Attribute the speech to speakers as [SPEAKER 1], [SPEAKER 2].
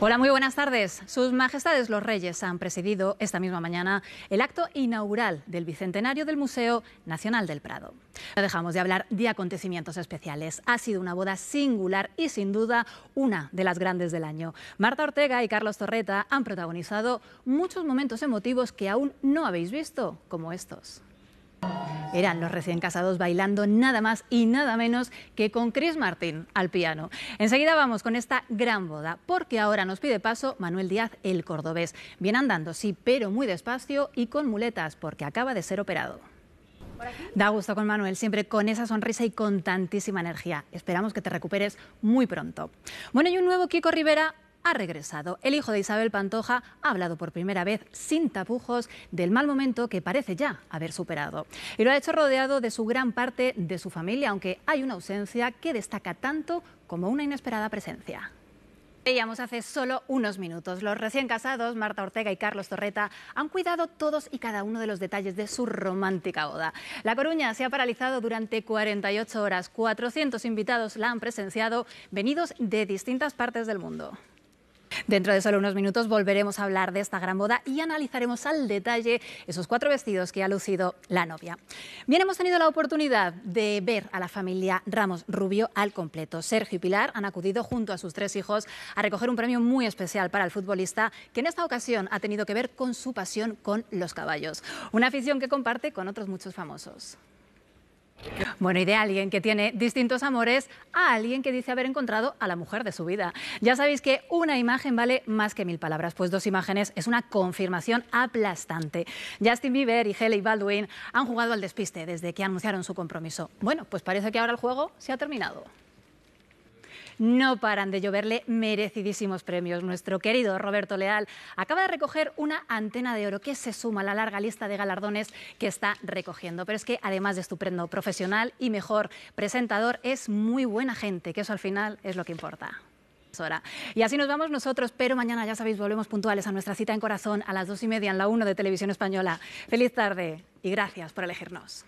[SPEAKER 1] Hola, muy buenas tardes. Sus Majestades los Reyes han presidido esta misma mañana el acto inaugural del Bicentenario del Museo Nacional del Prado. No dejamos de hablar de acontecimientos especiales. Ha sido una boda singular y sin duda una de las grandes del año. Marta Ortega y Carlos Torreta han protagonizado muchos momentos emotivos que aún no habéis visto, como estos. Eran los recién casados bailando nada más y nada menos que con Chris Martín al piano. Enseguida vamos con esta gran boda, porque ahora nos pide paso Manuel Díaz, el cordobés. Bien andando, sí, pero muy despacio y con muletas, porque acaba de ser operado. Da gusto con Manuel, siempre con esa sonrisa y con tantísima energía. Esperamos que te recuperes muy pronto. Bueno, y un nuevo Kiko Rivera ha regresado. El hijo de Isabel Pantoja ha hablado por primera vez sin tapujos del mal momento que parece ya haber superado. Y lo ha hecho rodeado de su gran parte de su familia, aunque hay una ausencia que destaca tanto como una inesperada presencia. Veíamos hace solo unos minutos. Los recién casados, Marta Ortega y Carlos Torreta, han cuidado todos y cada uno de los detalles de su romántica boda. La Coruña se ha paralizado durante 48 horas. 400 invitados la han presenciado, venidos de distintas partes del mundo. Dentro de solo unos minutos volveremos a hablar de esta gran boda y analizaremos al detalle esos cuatro vestidos que ha lucido la novia. Bien, hemos tenido la oportunidad de ver a la familia Ramos Rubio al completo. Sergio y Pilar han acudido junto a sus tres hijos a recoger un premio muy especial para el futbolista que en esta ocasión ha tenido que ver con su pasión con los caballos. Una afición que comparte con otros muchos famosos. Bueno, y de alguien que tiene distintos amores a alguien que dice haber encontrado a la mujer de su vida. Ya sabéis que una imagen vale más que mil palabras, pues dos imágenes es una confirmación aplastante. Justin Bieber y Haley Baldwin han jugado al despiste desde que anunciaron su compromiso. Bueno, pues parece que ahora el juego se ha terminado no paran de lloverle merecidísimos premios. Nuestro querido Roberto Leal acaba de recoger una antena de oro que se suma a la larga lista de galardones que está recogiendo. Pero es que además de estupendo profesional y mejor presentador, es muy buena gente, que eso al final es lo que importa. Y así nos vamos nosotros, pero mañana ya sabéis, volvemos puntuales a nuestra cita en corazón a las dos y media en la 1 de Televisión Española. Feliz tarde y gracias por elegirnos.